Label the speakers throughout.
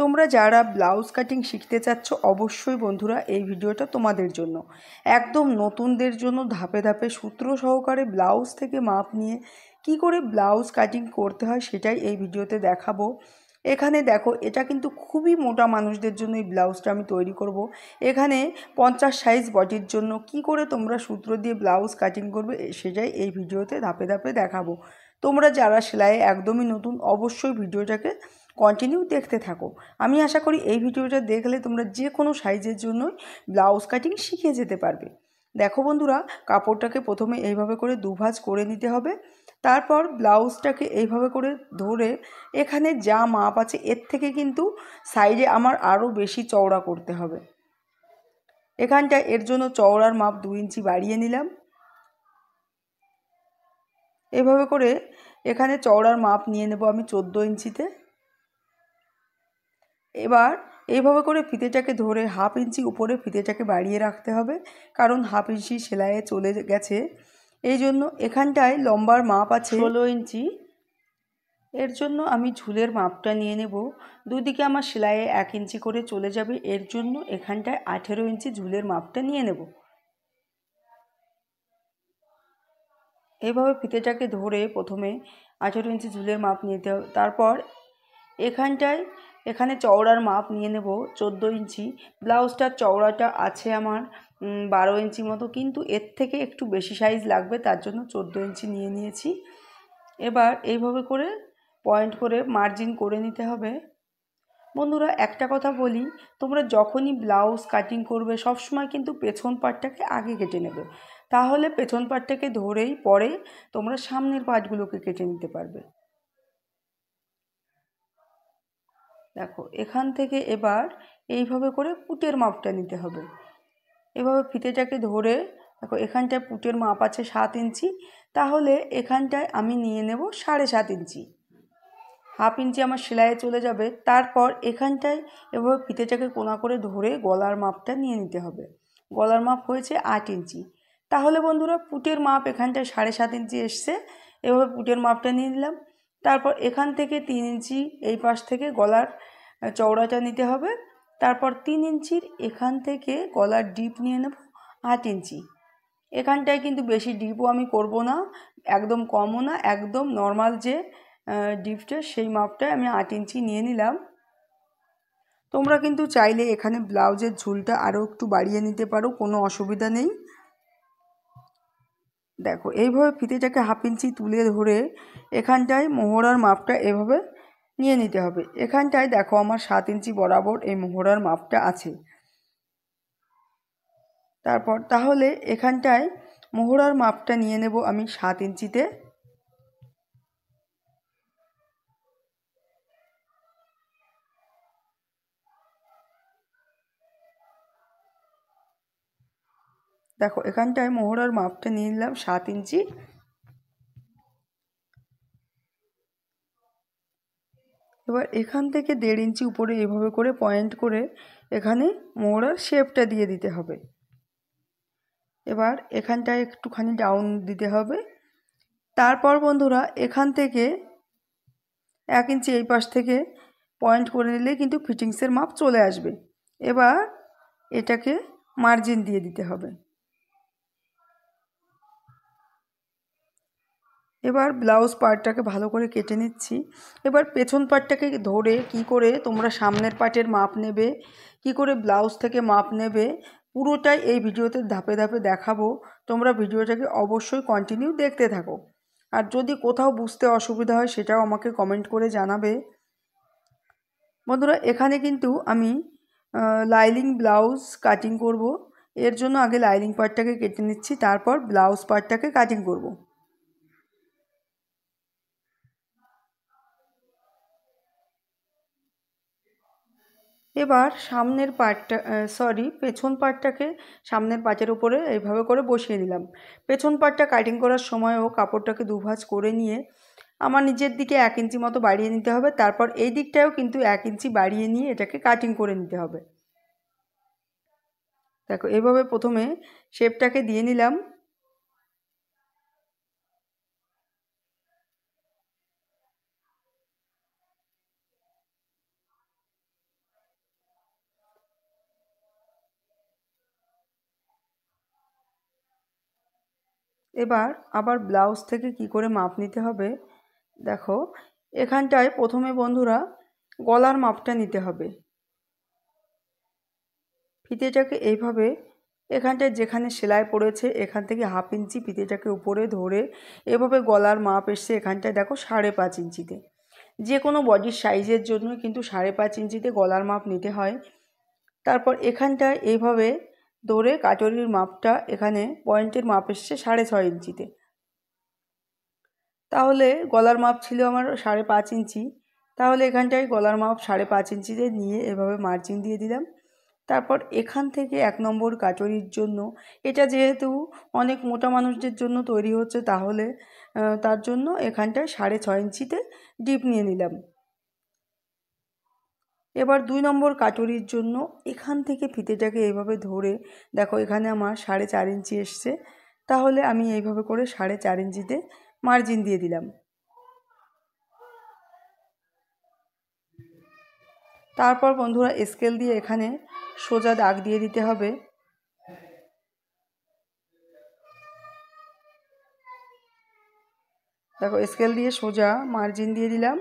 Speaker 1: তোমরা যারা blouse cutting শিখতে চাচ্ছ অবশ্যই বন্ধুরা এই ভিডিওটা তোমাদের জন্য একদম নতুনদের জন্য ধাপে ধাপে সূত্র সহকারে ব্লাউজ থেকে মাপ নিয়ে কি করে ব্লাউজ কাটিং করতে হয় সেটাই এই ভিডিওতে দেখাবো এখানে দেখো এটা কিন্তু খুবই মোটা মানুষদের জন্য এই ব্লাউজটা আমি তৈরি করব। এখানে পঞ্চাশ সাইজ বডির জন্য কি করে তোমরা সূত্র দিয়ে ব্লাউজ কাটিং করবে সেটাই এই ভিডিওতে ধাপে ধাপে দেখাবো তোমরা যারা সেলাইয়ে একদমই নতুন অবশ্যই ভিডিওটাকে কন্টিনিউ দেখতে থাকো আমি আশা করি এই ভিডিওটা দেখলে তোমরা যে কোনো সাইজের জন্যই ব্লাউজ কাটিং শিখে যেতে পারবে দেখো বন্ধুরা কাপড়টাকে প্রথমে এইভাবে করে দুভাজ করে নিতে হবে তারপর ব্লাউজটাকে এইভাবে করে ধরে এখানে যা মাপ আছে এর থেকে কিন্তু সাইডে আমার আরও বেশি চওড়া করতে হবে এখানটা এর জন্য চওড়ার মাপ দু ইঞ্চি বাড়িয়ে নিলাম এভাবে করে এখানে চওড়ার মাপ নিয়ে নেব আমি চোদ্দো ইঞ্চিতে এবার এইভাবে করে ফিতেটাকে ধরে হাফ ইঞ্চি উপরে ফিতেটাকে বাড়িয়ে রাখতে হবে কারণ হাফ ইঞ্চি সেলাইয়ে চলে গেছে এই জন্য এখানটায় লম্বার মাপ আছে ষোলো ইঞ্চি এর জন্য আমি ঝুলের মাপটা নিয়ে নেব দুদিকে আমার সেলাইয়ে এক ইঞ্চি করে চলে যাবে এর জন্য এখানটায় আঠেরো ইঞ্চি ঝুলের মাপটা নিয়ে নেব এভাবে ফিতেটাকে ধরে প্রথমে আঠেরো ইঞ্চি ঝুলের মাপ নিতে হবে তারপর এখানটায় এখানে চওড়ার মাপ নিয়ে নেব চোদ্দো ইঞ্চি ব্লাউজটার চওড়াটা আছে আমার বারো ইঞ্চি মতো কিন্তু এর থেকে একটু বেশি সাইজ লাগবে তার জন্য চোদ্দো ইঞ্চি নিয়ে নিয়েছি এবার এইভাবে করে পয়েন্ট করে মার্জিন করে নিতে হবে বন্ধুরা একটা কথা বলি তোমরা যখনই ব্লাউজ কাটিং করবে সব সময় কিন্তু পেছন পাটটাকে আগে কেটে নেবে তাহলে পেছন পাটটাকে ধরেই পরে তোমরা সামনের পাটগুলোকে কেটে নিতে পারবে দেখো এখান থেকে এবার এইভাবে করে পুটের মাপটা নিতে হবে এভাবে ফিতেটাকে ধরে দেখো এখানটায় পুটের মাপ আছে সাত ইঞ্চি তাহলে এখানটায় আমি নিয়ে নেব সাড়ে সাত ইঞ্চি হাফ ইঞ্চি আমার সেলাইয়ে চলে যাবে তারপর এখানটায় এভাবে ফিতেটাকে কোনা করে ধরে গলার মাপটা নিয়ে নিতে হবে গলার মাপ হয়েছে আট ইঞ্চি তাহলে বন্ধুরা পুটের মাপ এখানটায় সাড়ে সাত ইঞ্চি এসছে এভাবে পুটের মাপটা নিয়ে নিলাম তারপর এখান থেকে তিন ইঞ্চি এই পাশ থেকে গলার চওড়াটা নিতে হবে তারপর তিন ইঞ্চির এখান থেকে গলার ডিপ নিয়ে নেব আট ইঞ্চি এখানটায় কিন্তু বেশি ডিপও আমি করব না একদম কমও না একদম নর্মাল যে ডিপটা সেই মাপটায় আমি আট ইঞ্চি নিয়ে নিলাম তোমরা কিন্তু চাইলে এখানে ব্লাউজের ঝুলটা আরও একটু বাড়িয়ে নিতে পারো কোনো অসুবিধা নেই দেখো এইভাবে ফিতেটাকে হাফ ইঞ্চি তুলে ধরে এখানটায় মোহরার মাপটা এভাবে নিয়ে নিতে হবে এখানটায় দেখো আমার সাত ইঞ্চি বরাবর এই মোহরার মাপটা আছে তারপর তাহলে এখানটায় মোহরার মাপটা নিয়ে নেব আমি সাত ইঞ্চিতে দেখো এখানটায় মোহরার মাপটা নিয়ে নিলাম সাত ইঞ্চি এবার এখান থেকে দেড় ইঞ্চি উপরে এভাবে করে পয়েন্ট করে এখানে মোহরার শেপটা দিয়ে দিতে হবে এবার এখানটায় একটুখানি ডাউন দিতে হবে তারপর বন্ধুরা এখান থেকে এক ইঞ্চি এই পাশ থেকে পয়েন্ট করে নিলে কিন্তু ফিটিংসের মাপ চলে আসবে এবার এটাকে মার্জিন দিয়ে দিতে হবে এবার ব্লাউজ পার্টটাকে ভালো করে কেটে নিচ্ছি এবার পেছন পার্টটাকে ধরে কি করে তোমরা সামনের পার্টের মাপ নেবে কি করে ব্লাউজ থেকে মাপ নেবে পুরোটাই এই ভিডিওতে ধাপে ধাপে দেখাবো তোমরা ভিডিওটাকে অবশ্যই কন্টিনিউ দেখতে থাকো আর যদি কোথাও বুঝতে অসুবিধা হয় সেটাও আমাকে কমেন্ট করে জানাবে বন্ধুরা এখানে কিন্তু আমি লাইলিং ব্লাউজ কাটিং করব এর জন্য আগে লাইলিং পার্টটাকে কেটে নিচ্ছি তারপর ব্লাউজ পার্টটাকে কাটিং করব। এবার সামনের পার্টটা সরি পেছন পার্টটাকে সামনের পাটের উপরে এইভাবে করে বসিয়ে দিলাম পেছন পার্টটা কাটিং করার সময়ও কাপড়টাকে দুভাজ করে নিয়ে আমার নিজের দিকে এক ইঞ্চি মতো বাড়িয়ে নিতে হবে তারপর এই দিকটাও কিন্তু এক ইঞ্চি বাড়িয়ে নিয়ে এটাকে কাটিং করে নিতে হবে দেখো এভাবে প্রথমে শেপটাকে দিয়ে নিলাম এবার আবার ব্লাউজ থেকে কি করে মাপ নিতে হবে দেখো এখানটায় প্রথমে বন্ধুরা গলার মাপটা নিতে হবে ফিতেটাকে এইভাবে এখানটায় যেখানে সেলাই পড়েছে এখান থেকে হাফ ইঞ্চি ফিতেটাকে উপরে ধরে এভাবে গলার মাপ এসছে এখানটায় দেখো সাড়ে পাঁচ ইঞ্চিতে যে কোনো বডির সাইজের জন্য কিন্তু সাড়ে পাঁচ ইঞ্চিতে গলার মাপ নিতে হয় তারপর এখানটায় এইভাবে দৌড়ে কাটোরির মাপটা এখানে পয়েন্টের মাপ এসছে সাড়ে ছয় ইঞ্চিতে তাহলে গলার মাপ ছিল আমার সাড়ে পাঁচ ইঞ্চি তাহলে এখানটায় গলার মাপ সাড়ে পাঁচ ইঞ্চিতে নিয়ে এভাবে মার্জিন দিয়ে দিলাম তারপর এখান থেকে এক নম্বর কাটোরির জন্য এটা যেহেতু অনেক মোটা মানুষদের জন্য তৈরি হচ্ছে তাহলে তার জন্য এখানটায় সাড়ে ছয় ইঞ্চিতে ডিপ নিয়ে নিলাম এবার দুই নম্বর কাটুরির জন্য এখান থেকে ফিতেটাকে এইভাবে ধরে দেখো এখানে আমার সাড়ে চার ইঞ্চি এসছে তাহলে আমি এইভাবে করে সাড়ে চার ইঞ্চিতে মার্জিন দিয়ে দিলাম তারপর বন্ধুরা স্কেল দিয়ে এখানে সোজা দাগ দিয়ে দিতে হবে দেখো স্কেল দিয়ে সোজা মার্জিন দিয়ে দিলাম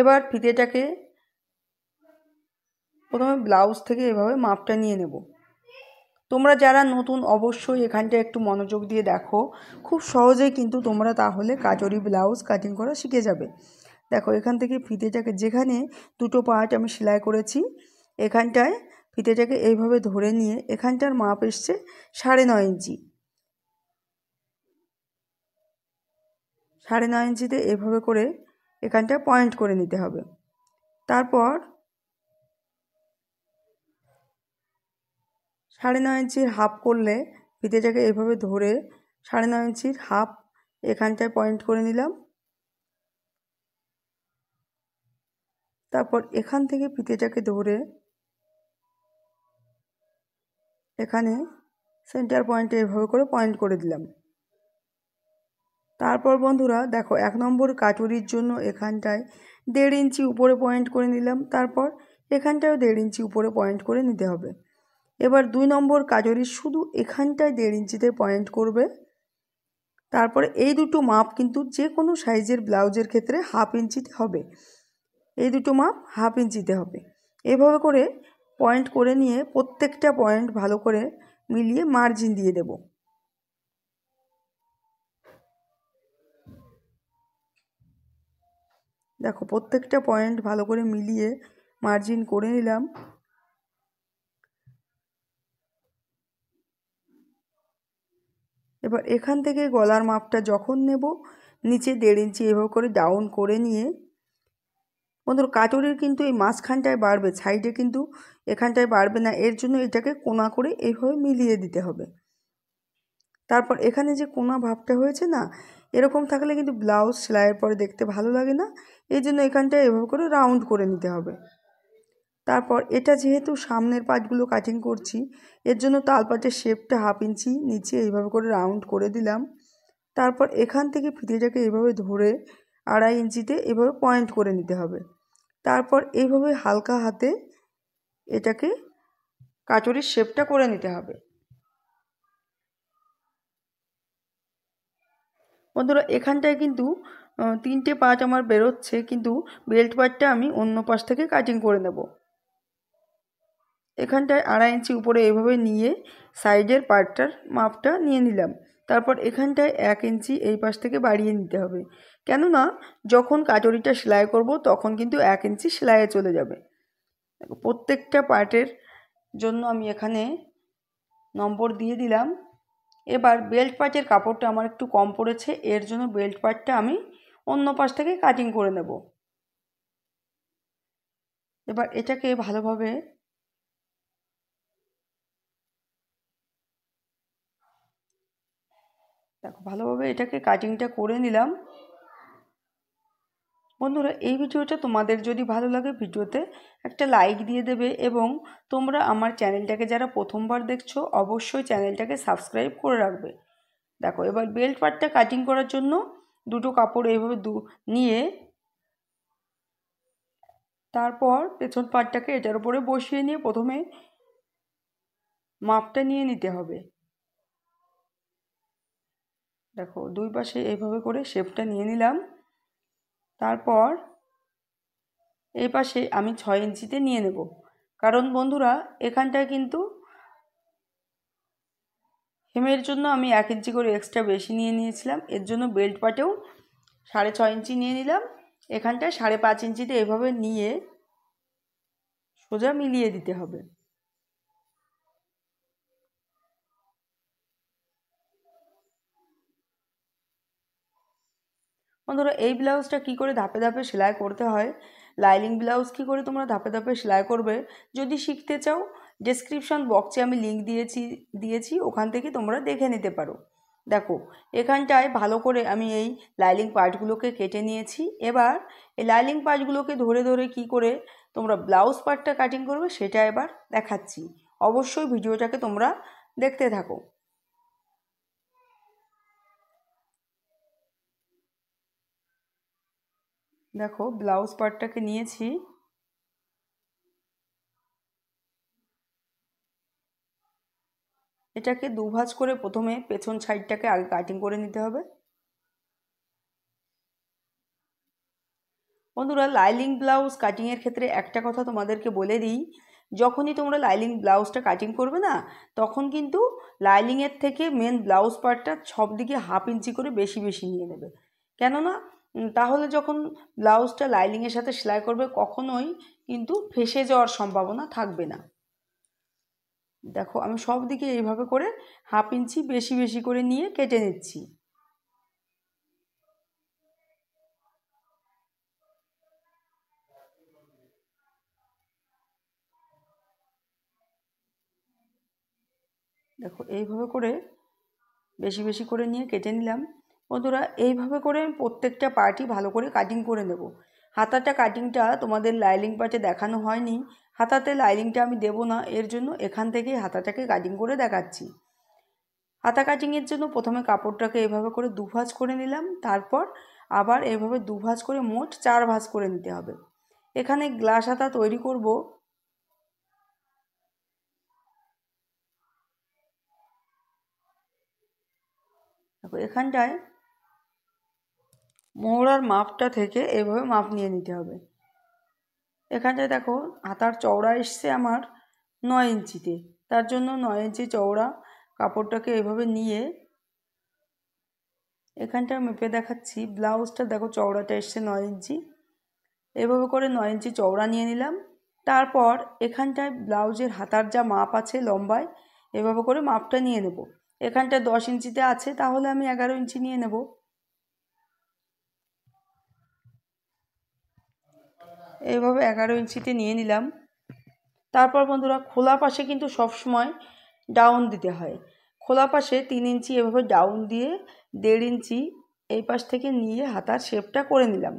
Speaker 1: এবার ফিতেটাকে প্রথমে ব্লাউজ থেকে এভাবে মাপটা নিয়ে নেব তোমরা যারা নতুন অবশ্যই এখানটা একটু মনোযোগ দিয়ে দেখো খুব সহজেই কিন্তু তোমরা তাহলে কাজরি ব্লাউজ কাটিং করা শিখে যাবে দেখো এখান থেকে ফিতেটাকে যেখানে দুটো পার্ট আমি সেলাই করেছি এখানটায় ফিতেটাকে এইভাবে ধরে নিয়ে এখানটার মাপ এসছে সাড়ে নয় ইঞ্চি সাড়ে নয় ইঞ্চিতে এভাবে করে এখানটা পয়েন্ট করে নিতে হবে তারপর সাড়ে নয় ইঞ্চির হাফ করলে ফিতেটাকে এভাবে ধরে সাড়ে নয় ইঞ্চির হাফ এখানটায় পয়েন্ট করে নিলাম তারপর এখান থেকে ফিতেটাকে ধরে এখানে সেন্টার পয়েন্টে এভাবে করে পয়েন্ট করে দিলাম তারপর বন্ধুরা দেখো এক নম্বর কাটুরির জন্য এখানটায় দেড় ইঞ্চি উপরে পয়েন্ট করে নিলাম তারপর এখানটাও দেড় ইঞ্চি উপরে পয়েন্ট করে নিতে হবে এবার দুই নম্বর কাজরি শুধু এখানটায় দেড় ইঞ্চিতে পয়েন্ট করবে তারপরে এই দুটো মাপ কিন্তু যে কোনো সাইজের ব্লাউজের ক্ষেত্রে হাফ ইঞ্চিতে হবে এই দুটো মাপ হাফ ইঞ্চিতে হবে এভাবে করে পয়েন্ট করে নিয়ে প্রত্যেকটা পয়েন্ট ভালো করে মিলিয়ে মার্জিন দিয়ে দেব দেখো প্রত্যেকটা পয়েন্ট ভালো করে মিলিয়ে মার্জিন করে নিলাম এবার এখান থেকে গলার মাপটা যখন নেব নিচে দেড় ইঞ্চি এভাবে করে ডাউন করে নিয়ে বন্ধুর কাতরের কিন্তু এই মাঝখানটায় বাড়বে সাইডে কিন্তু এখানটায় বাড়বে না এর জন্য এটাকে কোনা করে এইভাবে মিলিয়ে দিতে হবে তারপর এখানে যে কোনা ভাবটা হয়েছে না এরকম থাকলে কিন্তু ব্লাউজ সেলাইয়ের পরে দেখতে ভালো লাগে না এই জন্য এখানটায় এভাবে করে রাউন্ড করে নিতে হবে তারপর এটা যেহেতু সামনের পাটগুলো কাটিং করছি এর জন্য তালপাটের শেপটা হাফ ইঞ্চি নিচে এইভাবে করে রাউন্ড করে দিলাম তারপর এখান থেকে ফিতেটাকে এইভাবে ধরে আড়াই ইঞ্চিতে এভাবে পয়েন্ট করে নিতে হবে তারপর এইভাবে হালকা হাতে এটাকে কাটুরির শেপটা করে নিতে হবে বন্ধুরা এখানটায় কিন্তু তিনটে পাট আমার বেরোচ্ছে কিন্তু বেল্ট পাটটা আমি অন্য পাশ থেকে কাটিং করে নেব এখানটায় আড়াই ইঞ্চি উপরে এইভাবে নিয়ে সাইডের পার্টটার মাপটা নিয়ে নিলাম তারপর এখানটায় এক ইঞ্চি এই পাশ থেকে বাড়িয়ে নিতে হবে কেননা যখন কাটোরিটা সেলাই করব তখন কিন্তু এক ইঞ্চি সেলাইয়ে চলে যাবে প্রত্যেকটা পার্টের জন্য আমি এখানে নম্বর দিয়ে দিলাম এবার বেল্ট পার্টের কাপড়টা আমার একটু কম পড়েছে এর জন্য বেল্ট পার্টটা আমি অন্য পাশ থেকে কাটিং করে নেব এবার এটাকে ভালোভাবে দেখো ভালোভাবে এটাকে কাটিংটা করে নিলাম বন্ধুরা এই ভিডিওটা তোমাদের যদি ভালো লাগে ভিডিওতে একটা লাইক দিয়ে দেবে এবং তোমরা আমার চ্যানেলটাকে যারা প্রথমবার দেখছো অবশ্যই চ্যানেলটাকে সাবস্ক্রাইব করে রাখবে দেখো এবার বেল্ট পার্টটা কাটিং করার জন্য দুটো কাপড় এইভাবে দু নিয়ে তারপর পেছন পাটটাকে এটার উপরে বসিয়ে নিয়ে প্রথমে মাপটা নিয়ে নিতে হবে দেখো দুই পাশে এইভাবে করে শেপটা নিয়ে নিলাম তারপর এই পাশে আমি ছয় ইঞ্চিতে নিয়ে নেব কারণ বন্ধুরা এখানটায় কিন্তু হেমের জন্য আমি এক ইঞ্চি করে এক্সট্রা বেশি নিয়ে নিয়েছিলাম এর জন্য বেল্ট পাটেও সাড়ে ছয় ইঞ্চি নিয়ে নিলাম এখানটায় সাড়ে পাঁচ ইঞ্চিতে এভাবে নিয়ে সোজা মিলিয়ে দিতে হবে বন্ধুরা এই ব্লাউজটা কি করে ধাপে ধাপে সেলাই করতে হয় লাইলিং ব্লাউজ কি করে তোমরা ধাপে ধাপে সেলাই করবে যদি শিখতে চাও ডেসক্রিপশন বক্সে আমি লিঙ্ক দিয়েছি দিয়েছি ওখান থেকে তোমরা দেখে নিতে পারো দেখো এখানটায় ভালো করে আমি এই লাইলিং পার্টগুলোকে কেটে নিয়েছি এবার এই লাইলিং পার্টগুলোকে ধরে ধরে কি করে তোমরা ব্লাউজ পার্টটা কাটিং করবে সেটা এবার দেখাচ্ছি অবশ্যই ভিডিওটাকে তোমরা দেখতে থাকো দেখো ব্লাউজ পার্টটাকে নিয়েছি এটাকে দুভাজ করে প্রথমে পেছন সাইডটাকে আগে কাটিং করে নিতে হবে বন্ধুরা লাইলিং ব্লাউজ কাটিংয়ের ক্ষেত্রে একটা কথা তোমাদেরকে বলে দিই যখনই তোমরা লাইলিং ব্লাউজটা কাটিং করবে না তখন কিন্তু লাইলিংয়ের থেকে মেন ব্লাউজ পার্টটা সব দিকে হাফ ইঞ্চি করে বেশি বেশি নিয়ে নেবে কেননা তাহলে যখন ব্লাউজটা লাইলিংয়ের সাথে সেলাই করবে কখনোই কিন্তু ফেসে যাওয়ার সম্ভাবনা থাকবে না দেখো আমি সব দিকে এইভাবে করে হাফ ইঞ্চি বেশি বেশি করে নিয়ে কেটে নিচ্ছি দেখো এইভাবে করে বেশি বেশি করে নিয়ে কেটে নিলাম বন্ধুরা এইভাবে করে আমি প্রত্যেকটা পার্টি ভালো করে কাটিং করে নেব হাতাটা কাটিংটা তোমাদের লাইলিং পার্টে দেখানো হয়নি হাতাতে লাইলিংটা আমি দেব না এর জন্য এখান থেকেই হাতাটাকে কাটিং করে দেখাচ্ছি হাতা কাটিংয়ের জন্য প্রথমে কাপড়টাকে এভাবে করে দু ভাঁজ করে নিলাম তারপর আবার এভাবে দু ভাঁজ করে মোট চার ভাঁজ করে নিতে হবে এখানে গ্লাস হাতা তৈরি করব এখানটায় মোহরার মাপটা থেকে এভাবে মাপ নিয়ে নিতে হবে এখানটায় দেখো হাতার চওড়া এসছে আমার নয় ইঞ্চিতে তার জন্য নয় ইঞ্চি চওড়া কাপড়টাকে এভাবে নিয়ে এখানটা মেপে দেখাচ্ছি ব্লাউজটা দেখো চওড়াটা এসছে নয় ইঞ্চি এভাবে করে নয় ইঞ্চি চওড়া নিয়ে নিলাম তারপর এখানটায় ব্লাউজের হাতার যা মাপ আছে লম্বায় এভাবে করে মাপটা নিয়ে নেব এখানটা দশ ইঞ্চিতে আছে তাহলে আমি এগারো ইঞ্চি নিয়ে নেবো এইভাবে এগারো ইঞ্চিতে নিয়ে নিলাম তারপর বন্ধুরা খোলা পাশে কিন্তু সবসময় ডাউন দিতে হয় খোলা পাশে তিন ইঞ্চি এভাবে ডাউন দিয়ে দেড় ইঞ্চি এই পাশ থেকে নিয়ে হাতার শেপটা করে নিলাম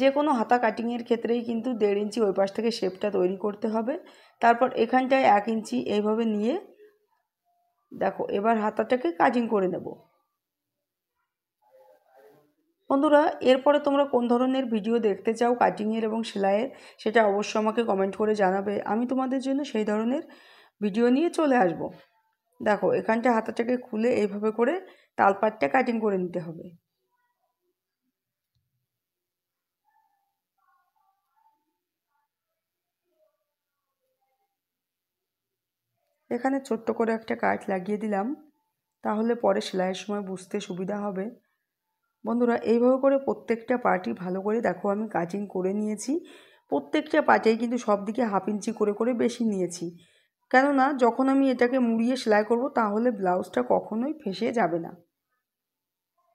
Speaker 1: যে কোনো হাতা কাটিংয়ের ক্ষেত্রেই কিন্তু দেড় ইঞ্চি ওই পাশ থেকে শেপটা তৈরি করতে হবে তারপর এখানটায় এক ইঞ্চি এইভাবে নিয়ে দেখো এবার হাতাটাকে কাটিং করে নেবো বন্ধুরা এরপরে তোমরা কোন ধরনের ভিডিও দেখতে চাও কাটিংয়ের এবং সেলাইয়ের সেটা অবশ্যই আমাকে কমেন্ট করে জানাবে আমি তোমাদের জন্য সেই ধরনের ভিডিও নিয়ে চলে আসব। দেখো এখানটা হাতাটাকে খুলে এইভাবে করে তালপাটটা কাটিং করে নিতে হবে এখানে ছোট্ট করে একটা কাঠ লাগিয়ে দিলাম তাহলে পরে সেলাইয়ের সময় বুঝতে সুবিধা হবে বন্ধুরা এইভাবে করে প্রত্যেকটা পার্টি ভালো করে দেখো আমি কাটিং করে নিয়েছি প্রত্যেকটা পার্টেই কিন্তু সব দিকে হাফ ইঞ্চি করে করে বেশি নিয়েছি কেননা যখন আমি এটাকে মুড়িয়ে সেলাই করব তাহলে ব্লাউজটা কখনোই ফেসে যাবে না